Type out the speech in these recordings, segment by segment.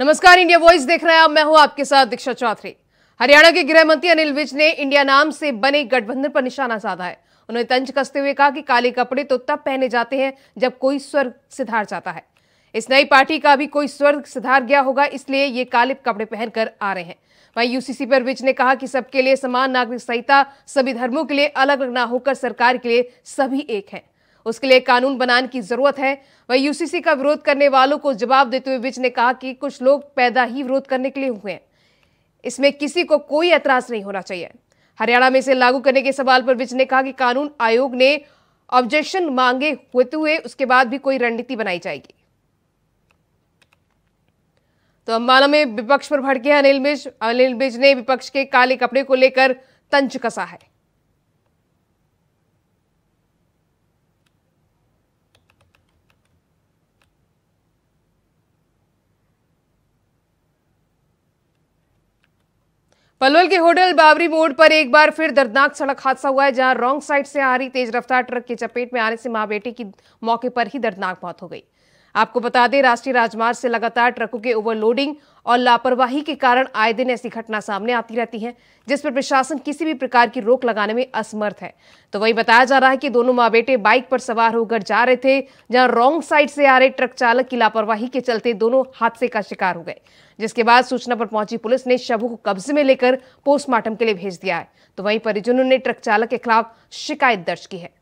नमस्कार India voice देख रहे हैं आप मैं हूं आपके साथ दीक्षा चौधरी हरियाणा के गृह मंत्री अनिल विज ने इंडिया नाम से बने गठबंधन पर निशाना साधा है उन्होंने तंज कसते हुए कहा कि काले कपड़े तो तब पहने जाते हैं जब कोई स्वर्ग सिधार जाता है इस नई पार्टी का भी कोई स्वर्ग सिधार गया होगा इसलिए ये काले कपड़े पहनकर आ रहे हैं वहीं यूसीसी पर विज ने कहा कि सबके लिए समान नागरिक संहिता सभी धर्मों के लिए अलग अलग ना होकर सरकार के लिए सभी एक है उसके लिए कानून बनाने की जरूरत है वही यूसीसी का विरोध करने वालों को जवाब देते हुए विज ने कहा कि कुछ लोग पैदा ही विरोध करने के लिए हुए हैं इसमें किसी को कोई एतराज नहीं होना चाहिए हरियाणा में इसे लागू करने के सवाल पर विज ने कहा कि कानून आयोग ने ऑब्जेक्शन मांगे होते हुए उसके बाद भी कोई रणनीति बनाई जाएगी तो अम्बाला में विपक्ष पर भड़के अनिल विज अनिल विज ने विपक्ष के काले कपड़े को लेकर तंज कसा है पलवल के होटल बावरी मोड़ पर एक बार फिर दर्दनाक सड़क हादसा हुआ है जहां रॉन्ग साइड से आ रही तेज रफ्तार ट्रक की चपेट में आने से मां बेटी की मौके पर ही दर्दनाक मौत हो गई आपको बता दें राष्ट्रीय राजमार्ग से लगातार ट्रकों के ओवरलोडिंग और लापरवाही के कारण आए दिन ऐसी घटना सामने आती रहती है जिस पर प्रशासन किसी भी प्रकार की रोक लगाने में असमर्थ है तो वही बताया जा रहा है कि दोनों माँ बेटे बाइक पर सवार होकर जा रहे थे जहां रॉन्ग साइड से आ रहे ट्रक चालक की लापरवाही के चलते दोनों हादसे का शिकार हो गए जिसके बाद सूचना पर पहुंची पुलिस ने शवों को कब्जे में लेकर पोस्टमार्टम के लिए भेज दिया है तो वही परिजनों ने ट्रक चालक के खिलाफ शिकायत दर्ज की है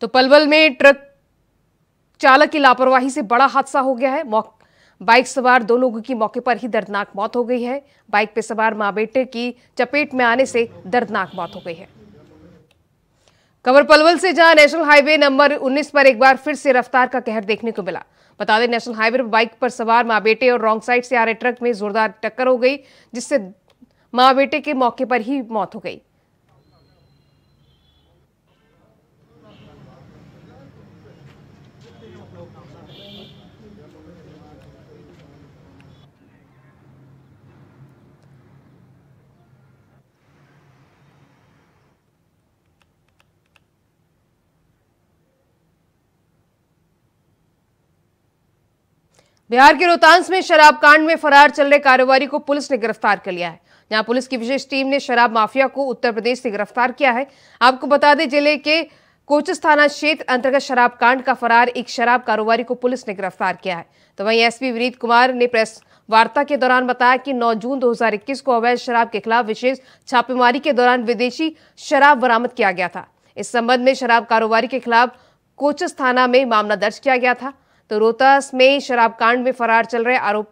तो पलवल में ट्रक चालक की लापरवाही से बड़ा हादसा हो गया है बाइक सवार दो लोगों की मौके पर ही दर्दनाक मौत हो गई है बाइक पे सवार मां बेटे की चपेट में आने से दर्दनाक मौत हो गई है कवर पलवल से जहां नेशनल हाईवे नंबर 19 पर एक बार फिर से रफ्तार का कहर देखने को मिला बता दें नेशनल हाईवे पर बाइक पर सवार मां बेटे और रॉन्ग साइड से आ रहे ट्रक में जोरदार टक्कर हो गई जिससे मां बेटे के मौके पर ही मौत हो गई बिहार के रोहतांस में शराब कांड में फरार चल रहे कारोबारी को पुलिस ने गिरफ्तार कर लिया है यहाँ पुलिस की विशेष टीम ने शराब माफिया को उत्तर प्रदेश से गिरफ्तार किया है आपको बता दें जिले के कोचस थाना क्षेत्र अंतर्गत शराब कांड का फरार एक शराब कारोबारी को पुलिस ने गिरफ्तार किया है तो वहीं एसपी विनीत कुमार ने प्रेस वार्ता के दौरान बताया कि 9 जून 2021 को अवैध शराब के खिलाफ विशेष छापेमारी के दौरान विदेशी शराब बरामद किया गया था इस संबंध में शराब कारोबारी के खिलाफ कोचस थाना में मामला दर्ज किया गया था तो रोहतास में शराब कांड में फरार चल रहे आरोप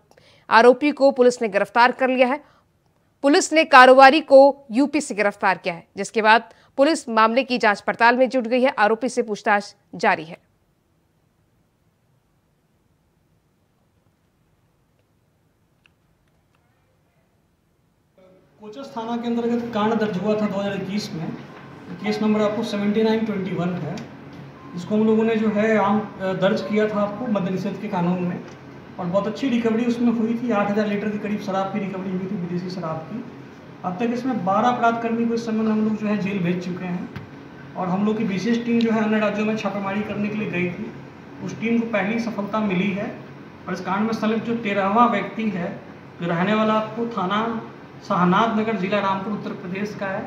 आरोपी को पुलिस ने गिरफ्तार कर लिया है पुलिस ने कारोबारी को यूपी से गिरफ्तार किया है जिसके बाद पुलिस मामले की जांच पड़ताल में जुट गई है आरोपी से पूछताछ जारी है कोचस थाना के अंतर्गत कांड दर्ज हुआ था 2021 में केस नंबर आपको 7921 है जिसको हम लोगों ने जो है आम दर्ज किया था आपको निषेध के कानून में और बहुत अच्छी रिकवरी उसमें हुई थी आठ हज़ार लीटर के करीब शराब की रिकवरी हुई थी विदेशी शराब की अब तक इसमें बारह अपराधकर्मी को इस समय हम लोग जो है जेल भेज चुके हैं और हम लोग की विशेष टीम जो है अन्य राज्यों में छापेमारी करने के लिए गई थी उस टीम को पहली सफलता मिली है और इस कांड में संलिप्त जो तेरहवा व्यक्ति है जो रहने वाला आपको थाना शाहनाद नगर जिला रामपुर उत्तर प्रदेश का है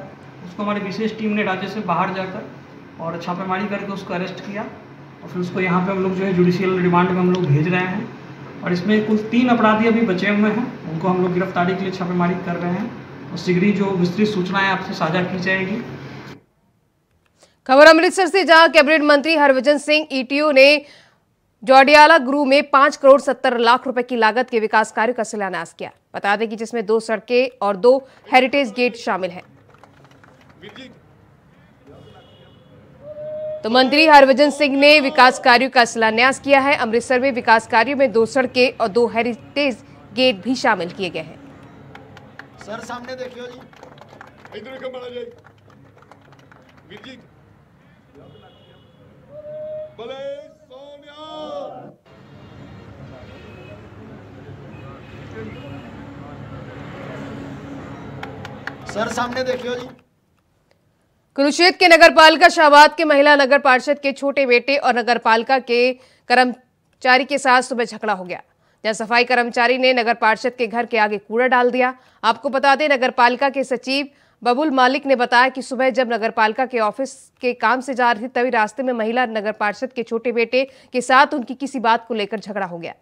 उसको हमारी विशेष टीम ने राज्य से बाहर जाकर और छापेमारी करके उसको अरेस्ट किया और फिर उसको यहाँ पे हम लोग जो है जुडिशियल रिमांड में हम लोग भेज रहे हैं और इसमें कुल तीन अपराधी अभी बचे हुए हैं उनको हम लोग गिरफ्तारी के लिए छापेमारी कर रहे हैं और शीघ्र जो विस्तृत सूचनाएं आपसे साझा की जाएगी खबर अमृतसर से जहां कैबिनेट मंत्री हरभजन सिंह ईटीओ e ने जौडियाला गुरु में पांच करोड़ सत्तर लाख रुपए की लागत के विकास कार्य का शिलान्यास किया बता दें कि जिसमें दो सड़कें और दो हेरिटेज गेट शामिल हैं तो मंत्री हरभजन सिंह ने विकास कार्यों का शिलान्यास किया है अमृतसर में विकास कार्यों में दो सड़के और दो हेरिटेज गेट भी शामिल किए गए हैं सर सामने देखियो सर सामने देखियो जी कुरुक्षेत्र के नगरपालिका शाहबाद के महिला नगर पार्षद के छोटे बेटे और नगरपालिका के कर्मचारी के साथ सुबह झगड़ा हो गया जहां सफाई कर्मचारी ने नगर पार्षद के घर के आगे कूड़ा डाल दिया आपको बता दें नगरपालिका के सचिव बबुल मालिक ने बताया कि सुबह जब नगरपालिका के ऑफिस के काम से जा रही थी तभी रास्ते में महिला नगर पार्षद के छोटे बेटे के साथ उनकी किसी बात को लेकर झगड़ा हो गया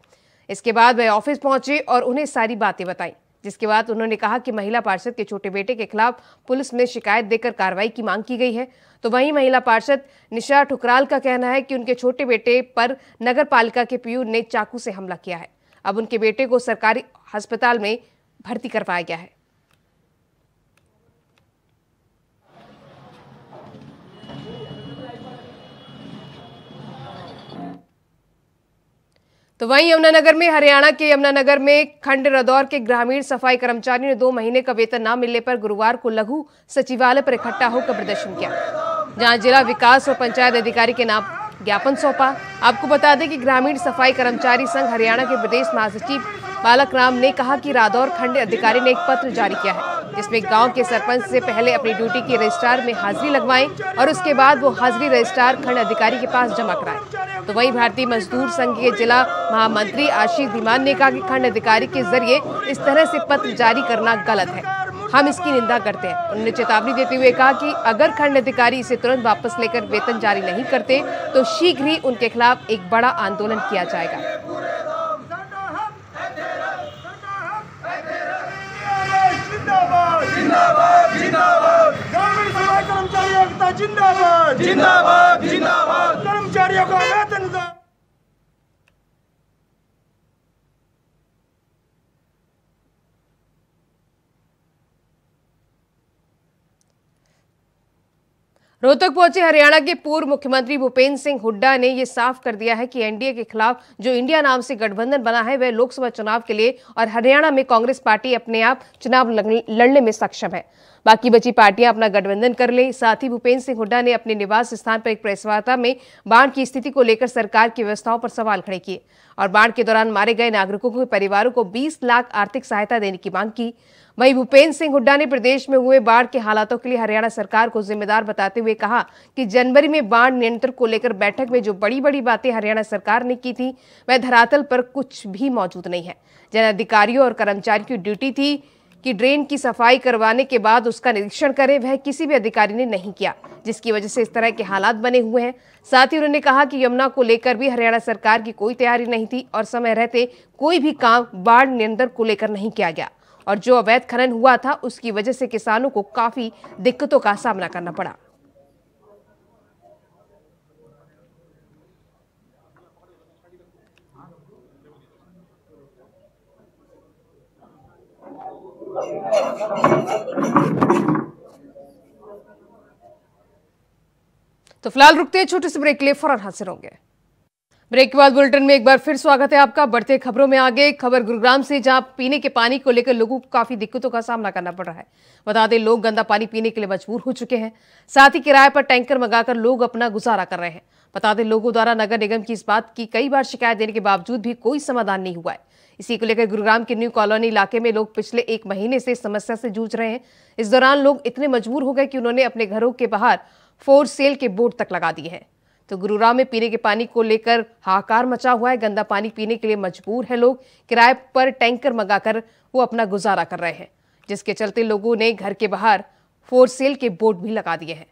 इसके बाद वह ऑफिस पहुंचे और उन्हें सारी बातें बताई जिसके बाद उन्होंने कहा कि महिला पार्षद के छोटे बेटे के खिलाफ पुलिस में शिकायत देकर कार्रवाई की मांग की गई है तो वहीं महिला पार्षद निशा ठुकराल का कहना है कि उनके छोटे बेटे पर नगर पालिका के पीयू ने चाकू से हमला किया है अब उनके बेटे को सरकारी अस्पताल में भर्ती करवाया गया है तो वहीं यमुनानगर में हरियाणा के यमुनानगर में खंड रदौर के ग्रामीण सफाई कर्मचारियों ने दो महीने का वेतन न मिलने पर गुरुवार को लघु सचिवालय पर इकट्ठा होकर प्रदर्शन किया जहां जिला विकास और पंचायत अधिकारी के नाम ज्ञापन सौंपा आपको बता दें कि ग्रामीण सफाई कर्मचारी संघ हरियाणा के प्रदेश महासचिव बालक राम ने कहा कि रादौर खंड अधिकारी ने एक पत्र जारी किया है जिसमें गांव के सरपंच से पहले अपनी ड्यूटी की रजिस्ट्रार में हाजिरी लगवाएं और उसके बाद वो हाजिरी रजिस्ट्रार खंड अधिकारी के पास जमा कराएं तो वहीं भारतीय मजदूर संघ के जिला महामंत्री आशीष धीमान ने कहा कि खंड अधिकारी के जरिए इस तरह से पत्र जारी करना गलत है हम इसकी निंदा करते हैं उन्होंने चेतावनी देते हुए कहा कि अगर खंड अधिकारी इसे तुरंत वापस लेकर वेतन जारी नहीं करते तो शीघ्र ही उनके खिलाफ एक बड़ा आंदोलन किया जाएगा जिंदाबाद जिंदाबाद ग्रामीण समाज कर्मचारी एकता जिंदाबाद जिंदाबाद जिंदाबाद कर्मचारियों का रोहतक पहुंचे हरियाणा के पूर्व मुख्यमंत्री भूपेंद्र सिंह हुड्डा ने यह साफ कर दिया है कि एनडीए के खिलाफ जो इंडिया नाम से गठबंधन बना है वह लोकसभा चुनाव के लिए और हरियाणा में कांग्रेस पार्टी अपने आप चुनाव लड़ने में सक्षम है बाकी बची पार्टियां अपना गठबंधन कर ले साथ ही भूपेंद्र सिंह हुड्डा ने अपने निवास स्थान पर एक प्रेस वार्ता में बाढ़ की स्थिति को लेकर सरकार की व्यवस्थाओं पर सवाल खड़े किए और बाढ़ के दौरान मारे गए नागरिकों के परिवारों को बीस लाख आर्थिक सहायता देने की मांग की वहीं भूपेंद्र सिंह हुड्डा ने प्रदेश में हुए बाढ़ के हालातों के लिए हरियाणा सरकार को जिम्मेदार बताते हुए कहा कि जनवरी में बाढ़ नियंत्रण को लेकर बैठक में जो बड़ी बड़ी बातें हरियाणा सरकार ने की थी वह धरातल पर कुछ भी मौजूद नहीं है जन अधिकारियों और कर्मचारियों की ड्यूटी थी कि ड्रेन की सफाई करवाने के बाद उसका निरीक्षण करें वह किसी भी अधिकारी ने नहीं किया जिसकी वजह से इस तरह के हालात बने हुए हैं साथ ही उन्होंने कहा कि यमुना को लेकर भी हरियाणा सरकार की कोई तैयारी नहीं थी और समय रहते कोई भी काम बाढ़ नियंत्रण को लेकर नहीं किया गया और जो अवैध खनन हुआ था उसकी वजह से किसानों को काफी दिक्कतों का सामना करना पड़ा तो फिलहाल रुकते हैं छोटे से ब्रेक के लिए फौरन हाजिर होंगे ब्रेक के बाद बुलेटिन में एक बार फिर स्वागत है आपका बढ़ते खबरों में आगे खबर गुरुग्राम से जहां पीने के पानी को लेकर लोगों को काफी दिक्कतों का सामना करना पड़ रहा है बता दें लोग गंदा पानी पीने के लिए मजबूर हो चुके हैं साथ ही किराए पर टैंकर मंगाकर लोग अपना गुजारा कर रहे हैं बता दें लोगों द्वारा नगर निगम की इस बात की कई बार शिकायत देने के बावजूद भी कोई समाधान नहीं हुआ है इसी को लेकर गुरुग्राम के न्यू कॉलोनी इलाके में लोग पिछले एक महीने से समस्या से जूझ रहे हैं इस दौरान लोग इतने मजबूर हो गए कि उन्होंने अपने घरों के बाहर फोर सेल के बोर्ड तक लगा दिए हैं तो गुरुराम में पीने के पानी को लेकर हाहाकार मचा हुआ है गंदा पानी पीने के लिए मजबूर है लोग किराए पर टैंकर मंगाकर वो अपना गुजारा कर रहे हैं जिसके चलते लोगों ने घर के बाहर फोर सेल के बोर्ड भी लगा दिए हैं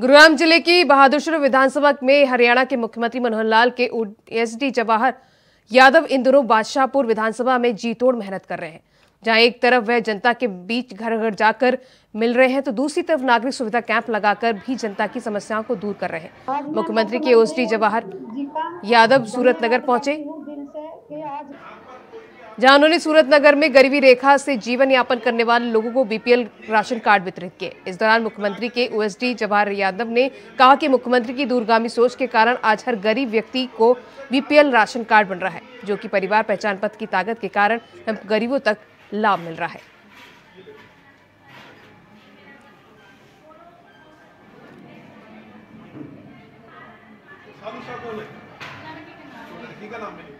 गुरुग्राम जिले की बहादुरशुर विधानसभा में हरियाणा के मुख्यमंत्री मनोहर लाल के एसडी जवाहर यादव इन दोनों बादशाहपुर विधानसभा में जी तोड़ मेहनत कर रहे हैं जहां एक तरफ वह जनता के बीच घर घर जाकर मिल रहे हैं तो दूसरी तरफ नागरिक सुविधा कैंप लगाकर भी जनता की समस्याओं को दूर कर रहे हैं मुख्यमंत्री के एसडी जवाहर यादव सूरत नगर पहुंचे जहां उन्होंने सूरत नगर में गरीबी रेखा से जीवन यापन करने वाले लोगों को बीपीएल राशन कार्ड वितरित किए इस दौरान मुख्यमंत्री के ओएसडी जवाहर यादव ने कहा कि मुख्यमंत्री की दूरगामी सोच के कारण आज हर गरीब व्यक्ति को बीपीएल राशन कार्ड बन रहा है जो कि परिवार पहचान पत्र की ताकत के कारण गरीबों तक लाभ मिल रहा है का नाम है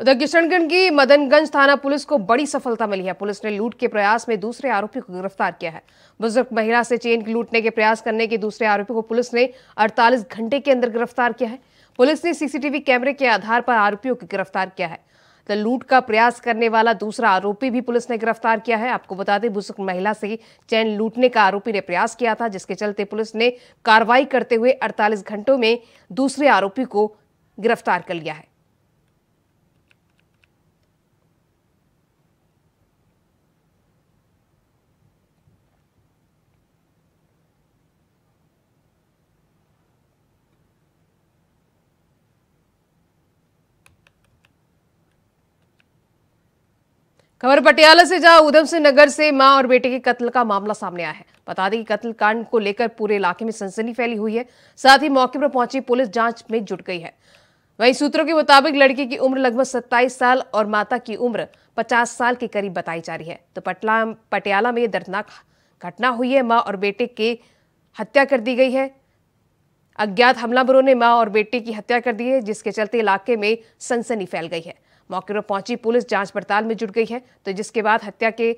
उधर किशनगंज की मदनगंज थाना पुलिस को बड़ी सफलता मिली है पुलिस ने लूट के प्रयास में दूसरे आरोपी को गिरफ्तार किया है बुजुर्ग महिला से चेन लूटने के प्रयास करने के दूसरे आरोपी को पुलिस ने 48 घंटे के अंदर गिरफ्तार किया है पुलिस ने सीसीटीवी कैमरे के आधार पर आरोपियों को गिरफ्तार किया है तो लूट का प्रयास करने वाला दूसरा आरोपी भी पुलिस ने गिरफ्तार किया है आपको बता दें बुजुर्ग महिला से चैन लूटने का आरोपी ने प्रयास किया था जिसके चलते पुलिस ने कार्रवाई करते हुए अड़तालीस घंटों में दूसरे आरोपी को गिरफ्तार कर लिया है खबर पटियाला से जहां उधम सिंह नगर से मां और बेटे के कत्ल का मामला सामने आया है बता दें कि कत्ल कांड को लेकर पूरे इलाके में सनसनी फैली हुई है साथ ही मौके पर पहुंची पुलिस जांच में जुट गई है वहीं सूत्रों के मुताबिक लड़की की उम्र लगभग 27 साल और माता की उम्र 50 साल के करीब बताई जा रही है तो पटला पटियाला में दर्दनाक घटना हुई है माँ और बेटे के हत्या कर दी गई है अज्ञात हमलावरों ने माँ और बेटे की हत्या कर दी है जिसके चलते इलाके में सनसनी फैल गई है मौके पर पहुंची पुलिस जांच पड़ताल में जुट गई है तो जिसके बाद हत्या के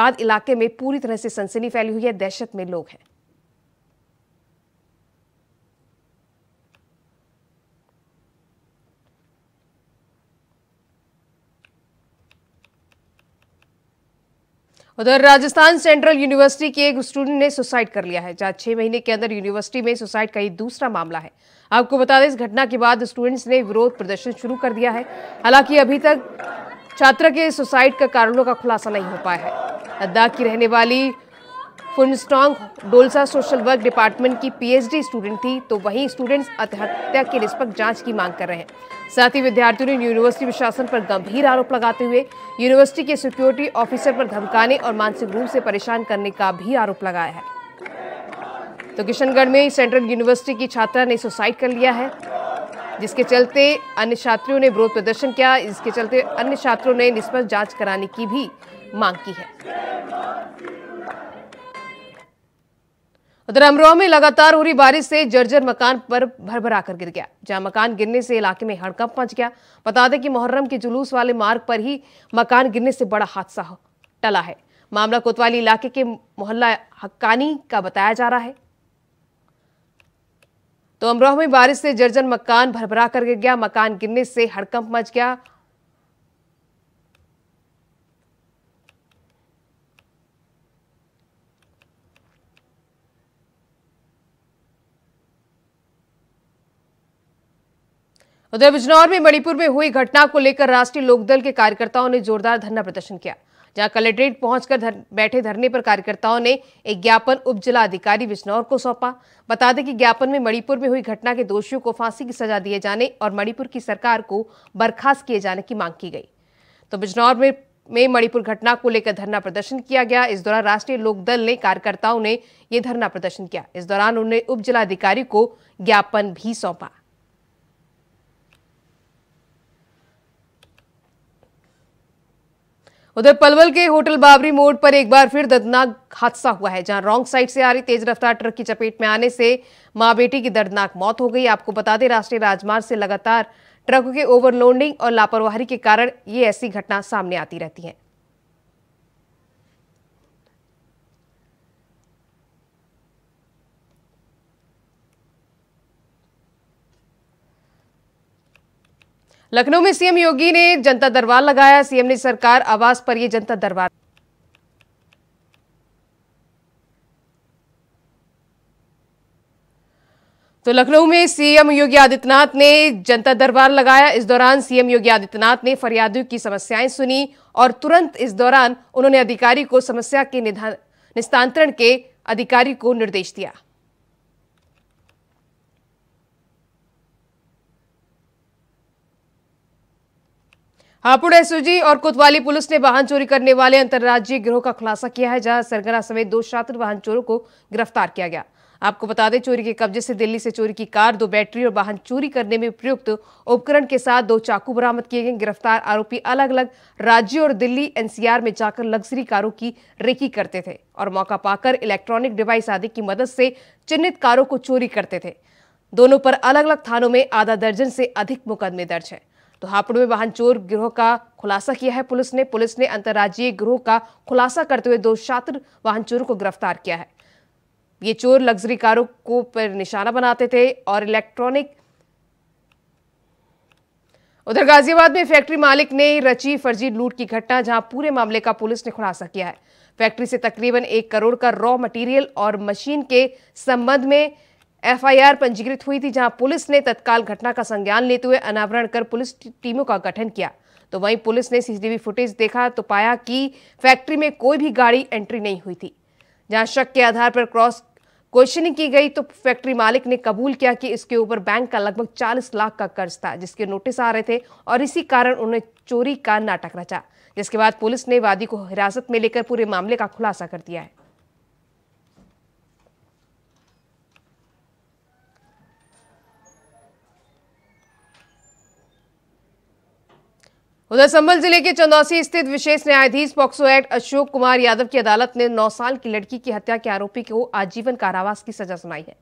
बाद इलाके में पूरी तरह से सनसनी फैली हुई है दहशत में लोग हैं उधर राजस्थान सेंट्रल यूनिवर्सिटी के एक स्टूडेंट ने सुसाइड कर लिया है जहां छह महीने के अंदर यूनिवर्सिटी में सुसाइड का ये दूसरा मामला है आपको बता दें इस घटना के बाद स्टूडेंट्स ने विरोध प्रदर्शन शुरू कर दिया है हालांकि अभी तक छात्र के सुसाइड का कारणों का खुलासा नहीं हो पाया है लद्दाख की रहने वाली फिल्म डोलसा सोशल वर्क डिपार्टमेंट की पीएचडी स्टूडेंट थी तो वहीं स्टूडेंट्स आत्महत्या के निष्पक्ष जांच की मांग कर रहे हैं साथ ही विद्यार्थियों ने यूनिवर्सिटी प्रशासन पर गंभीर आरोप लगाते हुए यूनिवर्सिटी के सिक्योरिटी ऑफिसर पर धमकाने और मानसिक रूप से परेशान करने का भी आरोप लगाया है तो किशनगढ़ में सेंट्रल यूनिवर्सिटी की छात्रा ने सुसाइड कर लिया है जिसके चलते अन्य छात्रियों ने विरोध प्रदर्शन किया इसके चलते अन्य छात्रों ने निष्पक्ष जांच कराने की भी मांग की है उधर अमरोहा में लगातार हो रही बारिश से जर्जर मकान पर भरभरा कर गिर गया जहां मकान गिरने से इलाके में हड़कंप मच गया बता दें कि मुहर्रम के जुलूस वाले मार्ग पर ही मकान गिरने से बड़ा हादसा टला है मामला कोतवाली इलाके के मोहल्ला हक्कानी का बताया जा रहा है तो अमरोहा में बारिश से जर्जर मकान भरभरा कर गिर गया मकान गिरने से हड़कंप मच गया उधर बिजनौर में मणिपुर में हुई घटना को लेकर राष्ट्रीय लोकदल के कार्यकर्ताओं ने जोरदार धरना प्रदर्शन किया जहां कलेक्ट्रेट पहुंचकर धर, बैठे धरने पर कार्यकर्ताओं ने एक ज्ञापन उप जिला अधिकारी बिजनौर को सौंपा बता दें कि ज्ञापन में मणिपुर में हुई घटना के दोषियों को फांसी की सजा दिए जाने और मणिपुर की सरकार को बर्खास्त किए जाने की मांग की गई तो बिजनौर में में मणिपुर घटना को लेकर धरना प्रदर्शन किया गया इस दौरान राष्ट्रीय लोकदल ने कार्यकर्ताओं ने यह धरना प्रदर्शन किया इस दौरान उन्होंने उप जिलाधिकारी को ज्ञापन भी सौंपा उधर पलवल के होटल बाबरी मोड़ पर एक बार फिर दर्दनाक हादसा हुआ है जहां रॉन्ग साइड से आ रही तेज रफ्तार ट्रक की चपेट में आने से मां बेटी की दर्दनाक मौत हो गई आपको बता दें राष्ट्रीय राजमार्ग से लगातार ट्रकों के ओवरलोडिंग और लापरवाही के कारण ये ऐसी घटना सामने आती रहती है लखनऊ में सीएम योगी ने जनता दरबार लगाया सीएम ने सरकार आवास पर यह जनता दरबार तो लखनऊ में सीएम योगी आदित्यनाथ ने जनता दरबार लगाया इस दौरान सीएम योगी आदित्यनाथ ने फरियादियों की समस्याएं सुनी और तुरंत इस दौरान उन्होंने अधिकारी को समस्या के निस्तांतरण के अधिकारी को निर्देश दिया हापुड़ एसओजी और कोतवाली पुलिस ने वाहन चोरी करने वाले अंतर्राज्यीय गिरोह का खुलासा किया है जहां सरगना समेत दो शातिर वाहन चोरों को गिरफ्तार किया गया आपको बता दें चोरी के कब्जे से दिल्ली से चोरी की कार दो बैटरी और वाहन चोरी करने में प्रयुक्त उपकरण के साथ दो चाकू बरामद किए गए गिरफ्तार आरोपी अलग अलग राज्यों और दिल्ली एनसीआर में जाकर लग्जरी कारों की रेकी करते थे और मौका पाकर इलेक्ट्रॉनिक डिवाइस आदि की मदद से चिन्हित कारों को चोरी करते थे दोनों पर अलग अलग थानों में आधा दर्जन से अधिक मुकदमे दर्ज है तो हापुड़ में वाहन चोर गिरोह का खुलासा किया है पुलिस ने पुलिस ने अंतर्राज्यीय गिरोह का खुलासा करते हुए दो छात्र वाहन चोर को गिरफ्तार किया है ये चोर लग्जरी कारों को पर निशाना बनाते थे और इलेक्ट्रॉनिक उधर गाजियाबाद में फैक्ट्री मालिक ने रची फर्जी लूट की घटना जहां पूरे मामले का पुलिस ने खुलासा किया है फैक्ट्री से तकरीबन एक करोड़ का रॉ मटेरियल और मशीन के संबंध में एफआईआर पंजीकृत हुई थी जहां पुलिस ने तत्काल घटना का संज्ञान लेते हुए अनावरण कर पुलिस टीमों का गठन किया तो वहीं पुलिस ने सीसीटीवी फुटेज देखा तो पाया कि फैक्ट्री में कोई भी गाड़ी एंट्री नहीं हुई थी जहां शक के आधार पर क्रॉस क्वेश्चनिंग की गई तो फैक्ट्री मालिक ने कबूल किया कि इसके ऊपर बैंक का लगभग 40 लाख का कर्ज था जिसके नोटिस आ रहे थे और इसी कारण उन्हें चोरी का नाटक रचा जिसके बाद पुलिस ने वादी को हिरासत में लेकर पूरे मामले का खुलासा कर दिया है उधर संबल जिले के चंदौसी स्थित विशेष न्यायाधीश पॉक्सो एक्ट अशोक कुमार यादव की अदालत ने 9 साल की लड़की की हत्या के आरोपी को आजीवन कारावास की सजा सुनाई है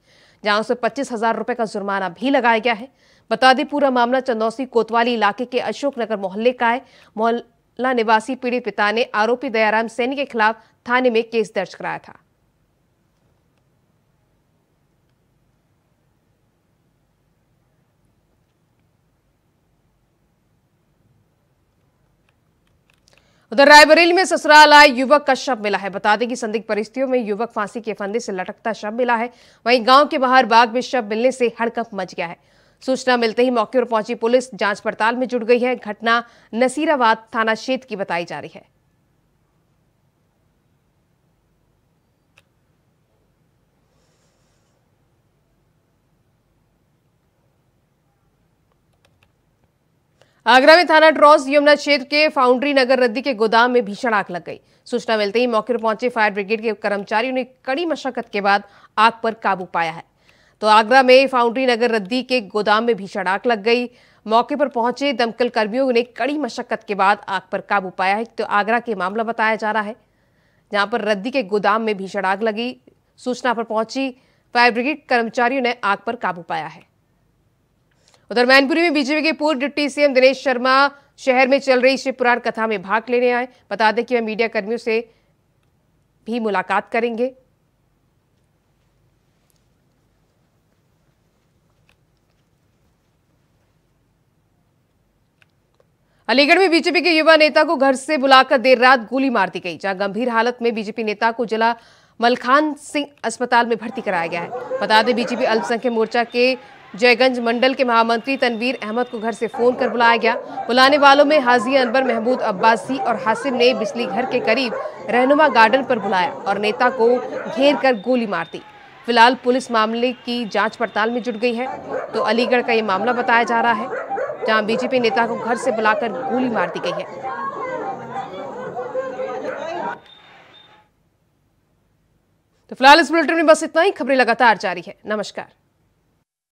जहां उसे पच्चीस हजार रुपए का जुर्माना भी लगाया गया है बता दें पूरा मामला चंदौसी कोतवाली इलाके के अशोकनगर मोहल्ले का है मोहल्ला निवासी पीड़ित पिता ने आरोपी दयाराम सैनी के खिलाफ थाने में केस दर्ज कराया था उधर रायबरेली में ससुराल आए युवक का शव मिला है बता दें कि संदिग्ध परिस्थितियों में युवक फांसी के फंदे से लटकता शव मिला है वहीं गांव के बाहर बाग में शव मिलने से हड़कंप मच गया है सूचना मिलते ही मौके पर पहुंची पुलिस जांच पड़ताल में जुट गई है घटना नसीराबाद थाना क्षेत्र की बताई जा रही है आगरा में थाना ट्रॉस यमुना क्षेत्र के फाउंड्री नगर रद्दी के गोदाम में भीषण आग लग गई सूचना मिलते ही मौके पर पहुंचे फायर ब्रिगेड के कर्मचारियों ने कड़ी मशक्कत के बाद आग पर काबू पाया है तो आगरा में फाउंड्री नगर रद्दी के गोदाम में भीषण आग लग गई मौके पर पहुंचे दमकल कर्मियों ने कड़ी मशक्कत के बाद आग पर काबू पाया है तो आगरा के मामला बताया जा रहा है जहां पर रद्दी के गोदाम में भीषण आग लगी सूचना पर पहुंची फायर ब्रिगेड कर्मचारियों ने आग पर काबू पाया है उधर तो मैनपुरी में बीजेपी के पूर्व डिप्टी सीएम दिनेश शर्मा शहर में चल रही शिवपुराण कथा में भाग लेने आए बता दें कि वह मीडिया कर्मियों से भी मुलाकात करेंगे अलीगढ़ में बीजेपी के युवा नेता को घर से बुलाकर देर रात गोली मार दी गई जहां गंभीर हालत में बीजेपी नेता को जिला मलखान सिंह अस्पताल में भर्ती कराया गया है बता दें बीजेपी अल्पसंख्यक मोर्चा के जयगंज मंडल के महामंत्री तनवीर अहमद को घर से फोन कर बुलाया गया बुलाने वालों में हाजी अनबर महमूद अब्बासी और हासिम ने बिजली घर के करीब रहनुमा गार्डन पर बुलाया और नेता को घेर कर गोली मार दी फिलहाल पुलिस मामले की जांच पड़ताल में जुट गई है तो अलीगढ़ का ये मामला बताया जा रहा है जहाँ बीजेपी नेता को घर से बुलाकर गोली मार दी गई है तो फिलहाल इस बुलेटिन में बस इतना ही खबरें लगातार जारी है नमस्कार